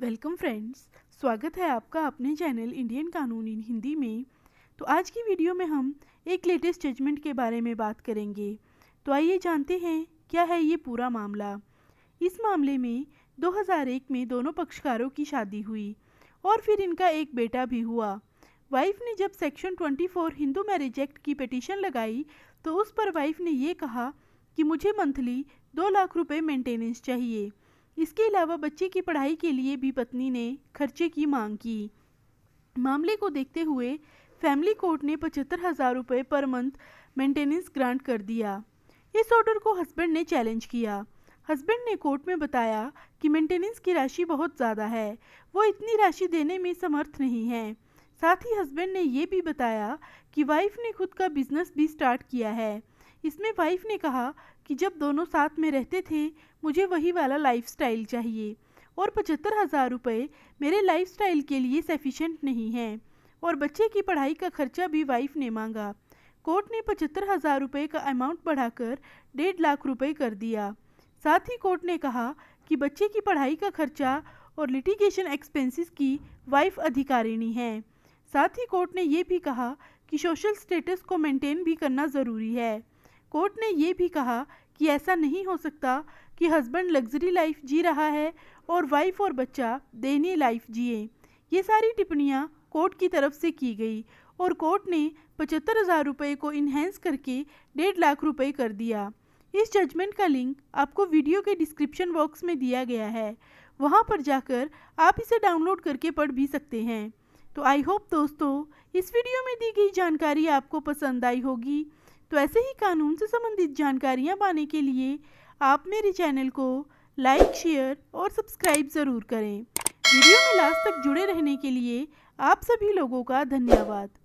welcome friends स्वागत है आपका अपने चैनल इंडियन कानून इन हिंदी में तो आज की वीडियो में हम एक लेटेस्ट जजमेंट के बारे में बात करेंगे तो आइए जानते हैं क्या है ये पूरा मामला इस मामले में 2001 में दोनों पक्षकारों की शादी हुई और फिर इनका एक बेटा भी हुआ वाइफ ने जब सेक्शन 24 हिंदू मैरिज एक्ट की पटिशन लगाई तो उस पर वाइफ ने ये कहा कि मुझे मंथली दो लाख रुपये मेंटेनेंस चाहिए इसके अलावा बच्चे की पढ़ाई के लिए भी पत्नी ने खर्चे की मांग की मामले को देखते हुए फैमिली कोर्ट ने पचहत्तर हज़ार रुपये पर मंथ मेंटेनेंस ग्रांट कर दिया इस ऑर्डर को हस्बैंड ने चैलेंज किया हस्बैंड ने कोर्ट में बताया कि मेंटेनेंस की राशि बहुत ज़्यादा है वो इतनी राशि देने में समर्थ नहीं है साथ ही हस्बैंड ने यह भी बताया कि वाइफ ने खुद का बिजनेस भी स्टार्ट किया है इसमें वाइफ ने कहा कि जब दोनों साथ में रहते थे मुझे वही वाला लाइफ चाहिए और पचहत्तर हज़ार रुपये मेरे लाइफ के लिए सफिशेंट नहीं है और बच्चे की पढ़ाई का खर्चा भी वाइफ ने मांगा कोर्ट ने पचहत्तर हज़ार रुपये का अमाउंट बढ़ाकर डेढ़ लाख रुपए कर दिया साथ ही कोर्ट ने कहा कि बच्चे की पढ़ाई का खर्चा और लिटिगेशन एक्सपेंसेस की वाइफ अधिकारिणी है साथ ही कोर्ट ने यह भी कहा कि सोशल स्टेटस को मेंटेन भी करना ज़रूरी है कोर्ट ने ये भी कहा कि ऐसा नहीं हो सकता कि हस्बैंड लग्जरी लाइफ जी रहा है और वाइफ और बच्चा देनी लाइफ जिए ये सारी टिप्पणियाँ कोर्ट की तरफ से की गई और कोर्ट ने पचहत्तर हज़ार रुपये को इन्हेंस करके डेढ़ लाख रुपए कर दिया इस जजमेंट का लिंक आपको वीडियो के डिस्क्रिप्शन बॉक्स में दिया गया है वहाँ पर जाकर आप इसे डाउनलोड करके पढ़ भी सकते हैं तो आई होप दोस्तों इस वीडियो में दी गई जानकारी आपको पसंद आई होगी तो ऐसे ही कानून से संबंधित जानकारियाँ पाने के लिए आप मेरे चैनल को लाइक शेयर और सब्सक्राइब ज़रूर करें वीडियो में लास्ट तक जुड़े रहने के लिए आप सभी लोगों का धन्यवाद